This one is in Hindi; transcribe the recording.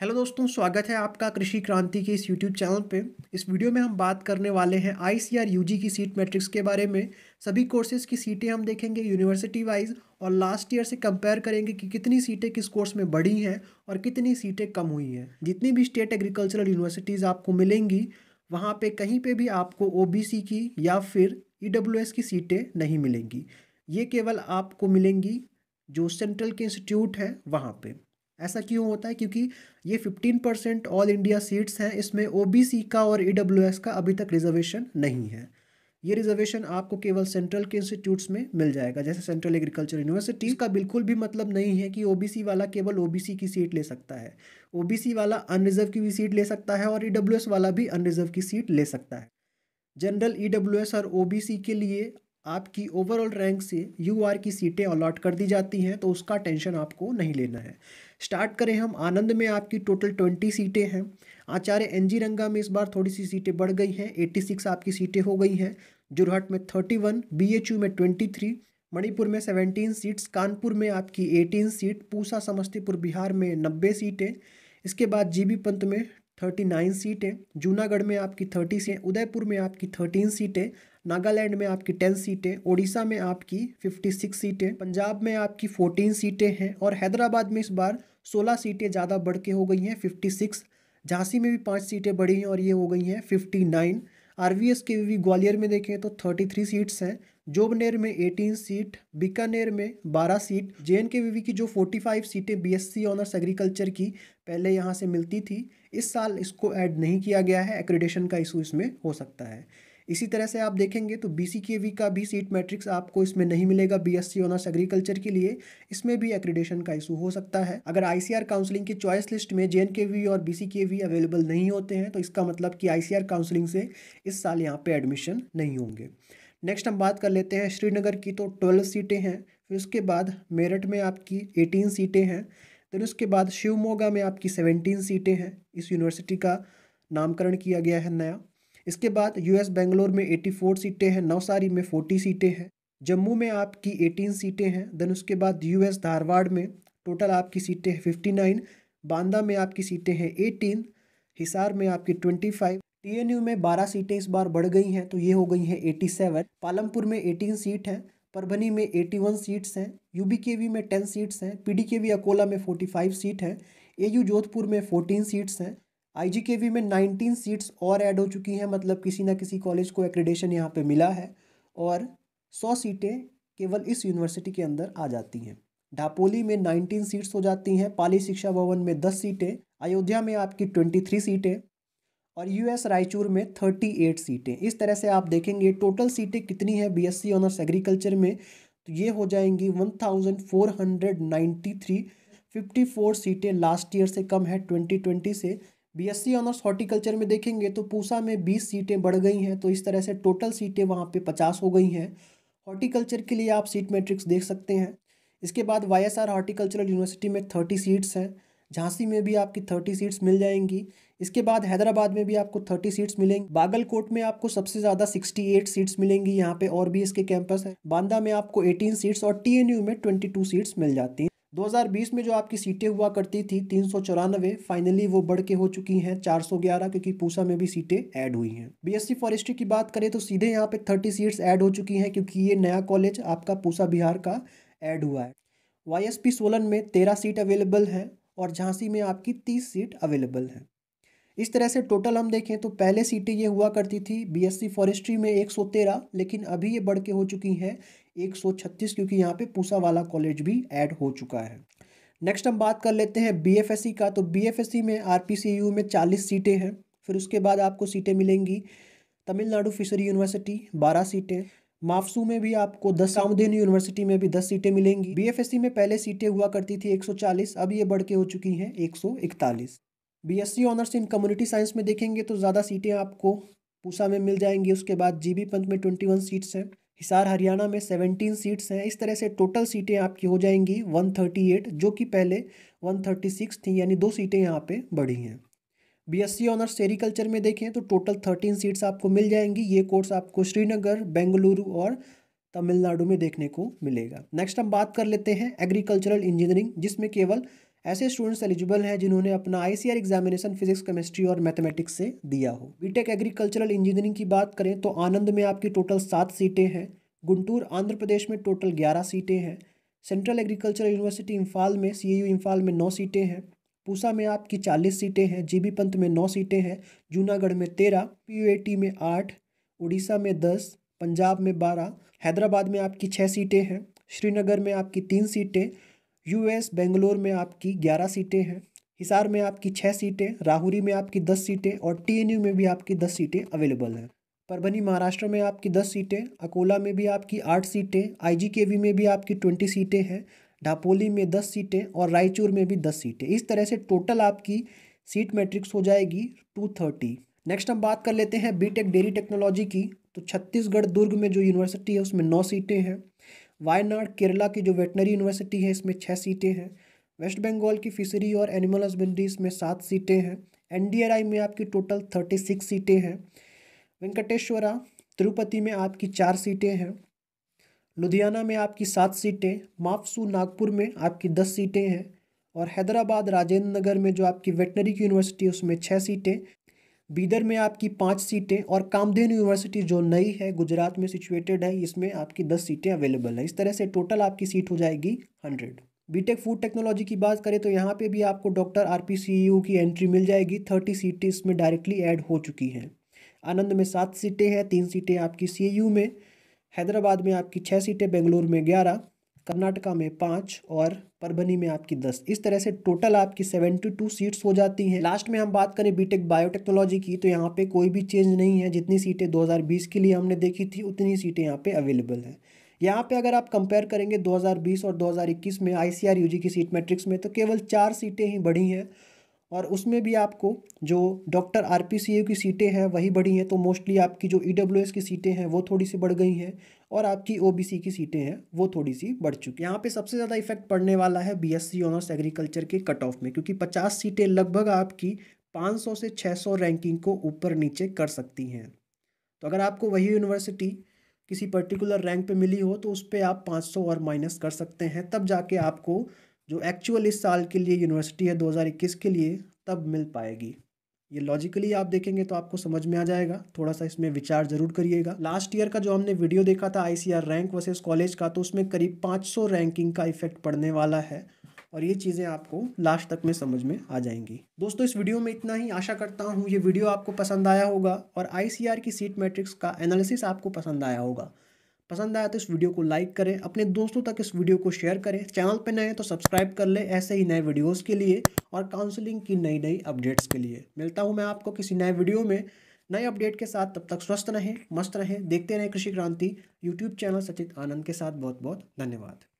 हेलो दोस्तों स्वागत है आपका कृषि क्रांति के इस यूट्यूब चैनल पे इस वीडियो में हम बात करने वाले हैं आई सी आर यू जी की सीट मैट्रिक्स के बारे में सभी कोर्सेज की सीटें हम देखेंगे यूनिवर्सिटी वाइज और लास्ट ईयर से कंपेयर करेंगे कि कितनी सीटें किस कोर्स में बढ़ी हैं और कितनी सीटें कम हुई हैं जितनी भी स्टेट एग्रीकल्चरल यूनिवर्सिटीज़ आपको मिलेंगी वहाँ पर कहीं पर भी आपको ओ की या फिर ई e की सीटें नहीं मिलेंगी ये केवल आपको मिलेंगी जो सेंट्रल के इंस्टीट्यूट है वहाँ पर ऐसा क्यों होता है क्योंकि ये fifteen percent all India seats हैं इसमें ओ का और ई का अभी तक रिजर्वेशन नहीं है ये रिजर्वेशन आपको केवल सेंट्रल के इंस्टीट्यूट्स में मिल जाएगा जैसे सेंट्रल एग्रीकल्चर यूनिवर्सिटी का बिल्कुल भी मतलब नहीं है कि ओबीसी वाला केवल ओबीसी की सीट ले सकता है ओबीसी वाला अनरिजर्व की भी सीट ले सकता है और ई वाला भी अनरिजर्व की सीट ले सकता है जनरल ई और ओ के लिए आपकी ओवरऑल रैंक से यू की सीटें अलॉट कर दी जाती हैं तो उसका टेंशन आपको नहीं लेना है स्टार्ट करें हम आनंद में आपकी टोटल ट्वेंटी सीटें हैं आचार्य एन जी रंगा में इस बार थोड़ी सी सीटें बढ़ गई हैं एट्टी सिक्स आपकी सीटें हो गई हैं जोरहाट में thirty one B H U में ट्वेंटी थ्री मणिपुर में सेवेंटीन सीट्स कानपुर में आपकी एटीन सीट पूसा समस्तीपुर बिहार में नब्बे सीटें इसके बाद जीबी पंत में थर्टी नाइन सीटें जूनागढ़ में आपकी थर्टी सीटें उदयपुर में आपकी थर्टीन सीटें नागालैंड में आपकी टेन सीटें ओडिशा में आपकी फिफ्टी सिक्स सीटें पंजाब में आपकी फोर्टीन सीटें हैं और हैदराबाद में इस बार सोलह सीटें ज़्यादा बढ़ के हो गई हैं फिफ्टी सिक्स झांसी में भी पाँच सीटें बढ़ी हैं और ये हो गई हैं fifty nine R V S K भी ग्वालियर में देखें तो थर्टी थ्री सीट्स हैं जोबनेर में एटीन सीट बीकानेर में बारह seat J N K V की जो फोर्टी फाइव सीटें B S C honours agriculture की पहले यहाँ से मिलती थी इस साल इसको ऐड नहीं किया गया है एक्रेडेशन का इशू इसमें हो सकता है इसी तरह से आप देखेंगे तो बी सी का भी सीट मैट्रिक्स आपको इसमें नहीं मिलेगा बी एस ऑनर्स एग्रीकल्चर के लिए इसमें भी एक्रीडेशन का इशू हो सकता है अगर आई काउंसलिंग की चॉइस लिस्ट में जे और बी अवेलेबल नहीं होते हैं तो इसका मतलब कि आई काउंसलिंग से इस साल यहाँ पर एडमिशन नहीं होंगे नेक्स्ट हम बात कर लेते हैं श्रीनगर की तो ट्वेल्व सीटें हैं फिर उसके बाद मेरठ में आपकी एटीन सीटें हैं फिर उसके बाद शिवमोगा में आपकी सेवनटीन सीटें हैं इस यूनिवर्सिटी का नामकरण किया गया है नया इसके बाद यूएस बेंगलोर में 84 सीटें हैं नवसारी में 40 सीटें हैं जम्मू में आपकी 18 सीटें हैं देन उसके बाद यूएस धारवाड़ में टोटल आपकी सीटें हैं नाइन बांदा में आपकी सीटें हैं एटीन हिसार में आपकी एन टीएनयू में 12 सीटें इस बार बढ़ गई हैं तो ये हो गई हैं 87 पालमपुर में 18 सीट हैं परभनी में 81 सीट्स हैं यूबीकेवी में 10 सीट्स हैं पीडीकेवी अकोला में 45 सीट हैं एयू जोधपुर में 14 सीट्स हैं आईजीकेवी में 19 सीट्स और ऐड हो चुकी हैं मतलब किसी ना किसी कॉलेज को एक्रेडेशन यहाँ पे मिला है और 100 सीटें केवल इस यूनिवर्सिटी के अंदर आ जाती हैं ढापोली में 19 सीट्स हो जाती हैं पाली शिक्षा भवन में 10 सीटें अयोध्या में आपकी 23 सीटें और यूएस रायचूर में 38 सीटें इस तरह से आप देखेंगे टोटल सीटें कितनी हैं बीएससी ऑनर्स एग्रीकल्चर में तो ये हो जाएंगी one thousand four hundred ninety three fifty four सीटें लास्ट ईयर से कम है ट्वेंटी ट्वेंटी से बीएससी ऑनर्स हॉर्टिकल्चर में देखेंगे तो पूसा में बीस सीटें बढ़ गई हैं तो इस तरह से टोटल सीटें वहाँ पे पचास हो गई हैं हॉर्टिकल्चर के लिए आप सीट मैट्रिक्स देख सकते हैं इसके बाद वाईएसआर हॉर्टिकल्चरल यूनिवर्सिटी में थर्टी सीट्स हैं झांसी में भी आपकी थर्टी सीट्स मिल जाएंगी इसके बाद हैदराबाद में भी आपको थर्टी सीट्स मिलेंगी बागलकोट में आपको सबसे ज़्यादा सिक्सटी एट सीट्स मिलेंगी यहाँ पे और भी इसके कैंपस हैं बांदा में आपको एटीन सीट्स और टीएनयू में ट्वेंटी टू सीट्स मिल जाती हैं 2020 में जो आपकी सीटें हुआ करती थी तीन फाइनली वो बढ़ के हो चुकी हैं 411 क्योंकि पूसा में भी सीटें ऐड हुई हैं बीएससी फॉरेस्ट्री की बात करें तो सीधे यहाँ पे 30 सीट्स ऐड हो चुकी हैं क्योंकि ये नया कॉलेज आपका पूसा बिहार का ऐड हुआ है वाईएसपी सोलन में तेरह सीट अवेलेबल है और झांसी में आपकी तीस सीट अवेलेबल है इस तरह से टोटल हम देखें तो पहले सीटें ये हुआ करती थी बीएससी फॉरेस्ट्री में 113 लेकिन अभी ये बढ़ के हो चुकी हैं 136 क्योंकि यहाँ पे पूसावाला कॉलेज भी ऐड हो चुका है नेक्स्ट हम बात कर लेते हैं बीएफएससी का तो बीएफएससी में आर में 40 सीटें हैं फिर उसके बाद आपको सीटें मिलेंगी तमिलनाडु फिशरी यूनिवर्सिटी बारह सीटें माफसू में भी आपको दस सामुदीन यूनिवर्सिटी में भी दस सीटें मिलेंगी बीएफएससी में पहले सीटें हुआ करती थी 140 अब ये बढ़ के हो चुकी हैं 141 BSc honours in community science में देखेंगे तो ज़्यादा सीटें आपको पूसा में मिल जाएंगी उसके बाद जी बी पंत में ट्वेंटी वन सीट्स हैं हिसार हरियाणा में सेवनटीन सीट्स हैं इस तरह से टोटल सीटें आपकी हो जाएंगी वन थर्टी एट जो कि पहले वन थर्टी सिक्स थी यानी दो सीटें यहाँ पे बढ़ी हैं B S C honours sericulture में देखें तो टोटल थर्टीन सीट्स आपको मिल जाएंगी ये कोर्स आपको श्रीनगर बेंगलुरु और तमिलनाडु में देखने को मिलेगा नेक्स्ट हम बात कर लेते हैं एग्रीकल्चरल इंजीनियरिंग जिसमें केवल ऐसे स्टूडेंट्स एलिजिबल हैं जिन्होंने अपना आईसीआर एग्जामिनेशन फिजिक्स केमिस्ट्री और मैथमेटिक्स से दिया हो बीटेक एग्रीकल्चरल इंजीनियरिंग की बात करें तो आनंद में आपकी टोटल सात सीटें हैं गुंटूर आंध्र प्रदेश में टोटल ग्यारह सीटें हैं सेंट्रल एग्रीकल्चरल यूनिवर्सिटी इम्फाल में सी इम्फाल में नौ सीटें हैं पूसा में आपकी चालीस सीटें हैं जी पंत में नौ सीटें हैं जूनागढ़ में तेरह पी में आठ उड़ीसा में दस पंजाब में बारह हैदराबाद में आपकी छः सीटें हैं श्रीनगर में आपकी तीन सीटें यूएस बेंगलोर में आपकी ग्यारह सीटें हैं हिसार में आपकी छः सीटें राहुरी में आपकी दस सीटें और टीएनयू में भी आपकी दस सीटें अवेलेबल हैं परभनी महाराष्ट्र में आपकी दस सीटें अकोला में भी आपकी आठ सीटें आईजीकेवी में भी आपकी ट्वेंटी सीटें हैं ढापोली में दस सीटें और रायचूर में भी दस सीटें इस तरह से टोटल आपकी सीट मैट्रिक्स हो जाएगी टू थर्टी नेक्स्ट हम बात कर लेते हैं बीटेक डेयरी टेक्नोलॉजी की तो छत्तीसगढ़ दुर्ग में जो यूनिवर्सिटी है उसमें नौ सीटें हैं वायनाड केरला की जो वेटनरी यूनिवर्सिटी है इसमें छः सीटें हैं वेस्ट बंगाल की फिशरी और एनिमल हस्बेंड्री इसमें सात सीटें हैं एन में आपकी टोटल थर्टी सिक्स सीटें हैं वेंकटेश्वरा तिरुपति में आपकी चार सीटें हैं लुधियाना में आपकी सात सीटें माफसू नागपुर में आपकी दस सीटें हैं और हैदराबाद राजेंद्र नगर में जो आपकी वेटनरी की यूनिवर्सिटी है उसमें छः सीटें बीदर में आपकी पाँच सीटें और कामधेनु यूनिवर्सिटी जो नई है गुजरात में सिचुएटेड है इसमें आपकी दस सीटें अवेलेबल है इस तरह से टोटल आपकी सीट हो जाएगी हंड्रेड बीटेक फूड टेक्नोलॉजी की बात करें तो यहाँ पे भी आपको doctor R P C U की एंट्री मिल जाएगी थर्टी सीटें इसमें डायरेक्टली ऐड हो चुकी हैं आनंद में सात सीटें हैं तीन सीटें आपकी सी यू e में हैदराबाद में आपकी छः सीटें बेंगलुरु में ग्यारह कर्नाटका में पाँच और परभनी में आपकी दस इस तरह से टोटल आपकी सेवेंटी टू सीट्स हो जाती हैं लास्ट में हम बात करें बीटेक बायोटेक्नोलॉजी की तो यहाँ पे कोई भी चेंज नहीं है जितनी सीटें 2020 के लिए हमने देखी थी उतनी सीटें यहाँ पे अवेलेबल हैं यहाँ पे अगर आप कंपेयर करेंगे 2020 और 2021 में आई सी की सीट मैट्रिक्स में तो केवल चार सीटें ही बढ़ी हैं और उसमें भी आपको जो डॉक्टर आर पी सी की सीटें हैं वही बढ़ी हैं तो मोस्टली आपकी जो ई डब्ल्यू एस की सीटें हैं वो थोड़ी सी बढ़ गई हैं और आपकी ओ बी सी की सीटें हैं वो थोड़ी सी बढ़ चुकी हैं यहाँ पे सबसे ज़्यादा इफेक्ट पड़ने वाला है B S C honours agriculture के कट ऑफ में क्योंकि पचास सीटें लगभग आपकी पाँच सौ से छः सौ रैंकिंग को ऊपर नीचे कर सकती हैं तो अगर आपको वही यूनिवर्सिटी किसी पर्टिकुलर रैंक पे मिली हो तो उस पर आप 500 और माइनस कर सकते हैं तब जाके आपको जो एक्चुअल इस साल के लिए यूनिवर्सिटी है 2021 के लिए तब मिल पाएगी ये लॉजिकली आप देखेंगे तो आपको समझ में आ जाएगा थोड़ा सा इसमें विचार जरूर करिएगा लास्ट ईयर का जो हमने वीडियो देखा था आई रैंक वर्सेस कॉलेज का तो उसमें करीब 500 रैंकिंग का इफेक्ट पड़ने वाला है और ये चीज़ें आपको लास्ट तक में समझ में आ जाएंगी दोस्तों इस वीडियो में इतना ही आशा करता हूँ ये वीडियो आपको पसंद आया होगा और आई की सीट मैट्रिक्स का एनालिसिस आपको पसंद आया होगा पसंद आया तो इस वीडियो को लाइक करें अपने दोस्तों तक इस वीडियो को शेयर करें चैनल पर नए हैं तो सब्सक्राइब कर लें ऐसे ही नए वीडियोस के लिए और काउंसलिंग की नई नई अपडेट्स के लिए मिलता हूँ मैं आपको किसी नए वीडियो में नए अपडेट के साथ तब तक स्वस्थ रहें मस्त रहें देखते रहें कृषि क्रांति यूट्यूब चैनल सचित आनंद के साथ बहुत बहुत धन्यवाद